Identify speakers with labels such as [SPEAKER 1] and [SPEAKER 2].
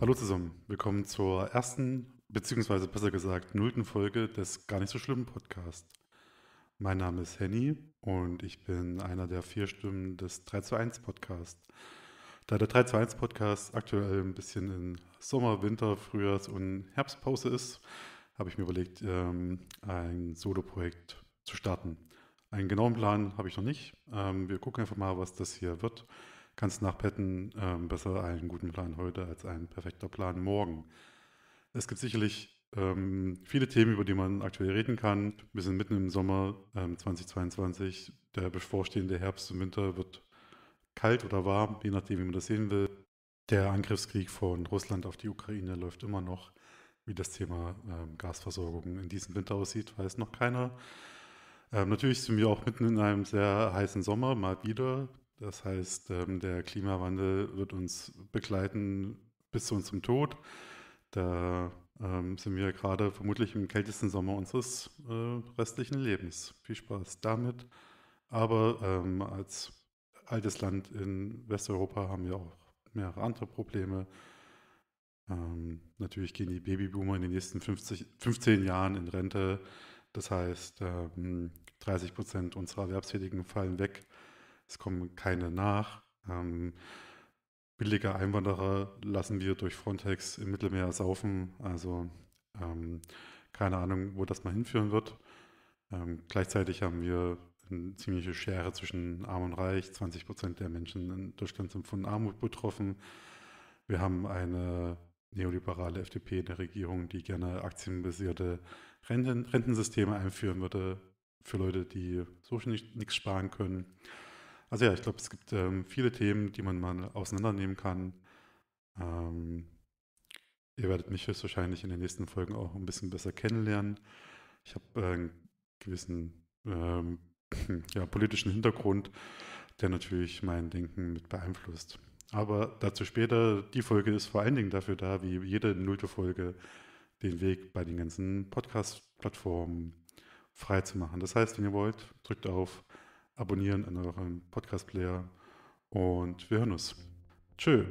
[SPEAKER 1] Hallo zusammen, willkommen zur ersten, beziehungsweise besser gesagt nullten Folge des gar nicht so schlimmen Podcasts. Mein Name ist Henny und ich bin einer der vier Stimmen des 3 zu 1 Podcasts. Da der 3 zu 1 Podcast aktuell ein bisschen in Sommer, Winter, Frühjahrs- und Herbstpause ist, habe ich mir überlegt, ähm, ein Solo-Projekt zu starten. Einen genauen Plan habe ich noch nicht. Ähm, wir gucken einfach mal, was das hier wird kannst nachbetten, ähm, besser einen guten Plan heute als ein perfekter Plan morgen. Es gibt sicherlich ähm, viele Themen, über die man aktuell reden kann. Wir sind mitten im Sommer ähm, 2022. Der bevorstehende Herbst und Winter wird kalt oder warm, je nachdem, wie man das sehen will. Der Angriffskrieg von Russland auf die Ukraine läuft immer noch. Wie das Thema ähm, Gasversorgung in diesem Winter aussieht, weiß noch keiner. Ähm, natürlich sind wir auch mitten in einem sehr heißen Sommer, mal wieder. Das heißt, ähm, der Klimawandel wird uns begleiten bis zu unserem Tod. Da ähm, sind wir gerade vermutlich im kältesten Sommer unseres äh, restlichen Lebens. Viel Spaß damit. Aber ähm, als altes Land in Westeuropa haben wir auch mehrere andere Probleme. Ähm, natürlich gehen die Babyboomer in den nächsten 50, 15 Jahren in Rente. Das heißt, ähm, 30 Prozent unserer Erwerbstätigen fallen weg es kommen keine nach. Ähm, billige Einwanderer lassen wir durch Frontex im Mittelmeer saufen. Also ähm, keine Ahnung, wo das mal hinführen wird. Ähm, gleichzeitig haben wir eine ziemliche Schere zwischen Arm und Reich. 20 Prozent der Menschen in Deutschland sind von Armut betroffen. Wir haben eine neoliberale FDP in der Regierung, die gerne aktienbasierte Renten, Rentensysteme einführen würde für Leute, die so nichts sparen können. Also ja, ich glaube, es gibt ähm, viele Themen, die man mal auseinandernehmen kann. Ähm, ihr werdet mich höchstwahrscheinlich in den nächsten Folgen auch ein bisschen besser kennenlernen. Ich habe äh, einen gewissen ähm, ja, politischen Hintergrund, der natürlich mein Denken mit beeinflusst. Aber dazu später, die Folge ist vor allen Dingen dafür da, wie jede nullte Folge, den Weg bei den ganzen Podcast-Plattformen freizumachen. Das heißt, wenn ihr wollt, drückt auf abonnieren in eurem Podcast-Player und wir hören uns. Tschö.